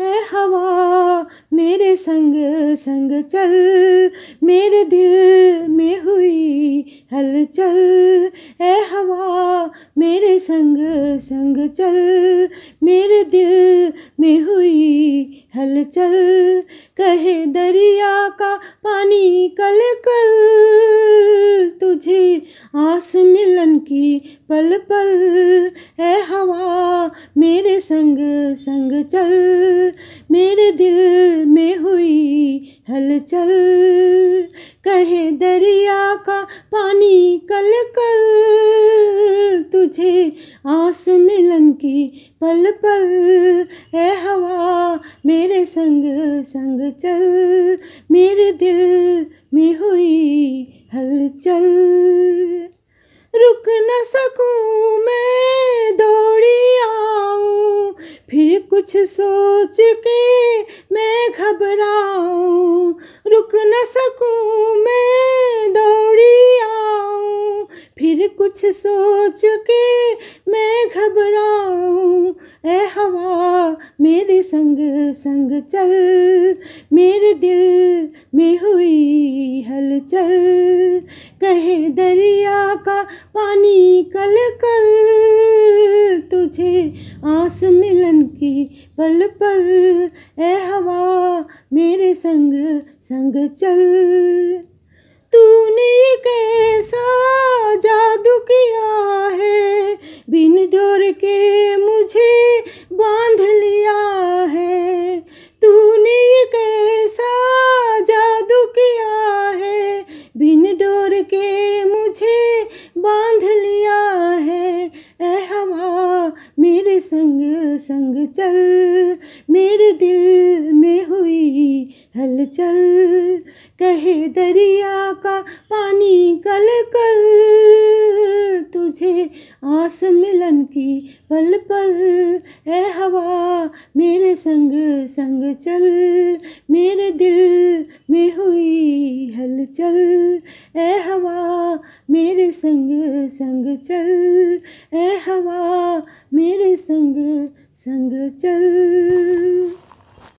ए हवा मेरे संग संग चल मेरे दिल में हुई हलचल ए हवा मेरे संग संग चल मेरे दिल में हुई हलचल कहे दरिया का पानी कल कल तुझे आस मिलन की पल पल है हवा मेरे संग संग चल मेरे दिल में हुई हलचल कहे दरिया का पानी कल कल तुझे आस मिलन की पल पल है हवा मेरे संग संग चल मेरे दिल में हुई हलचल न सकूं मैं दौड़ी आऊं फिर कुछ सोच के मैं घबराऊं रुक न सकूं मैं दौड़ी आऊं फिर कुछ सोच के मैं घबराऊं ए हवा मेरे संग संग चल मेरे दिल में हुई हलचल कहे दरिया का पानी कल कल तुझे आस मिलन की पल पल ए हवा मेरे संग संग चल तूने कैसा संग संग चल मेरे दिल में हुई हलचल कहे दरिया का पानी कल कल तुझे आस मिलन की पल पल ए हवा मेरे संग संग चल मेरे दिल में हुई हलचल ए हवा मेरे संग संग चल ए हवा मेरे संग संग चल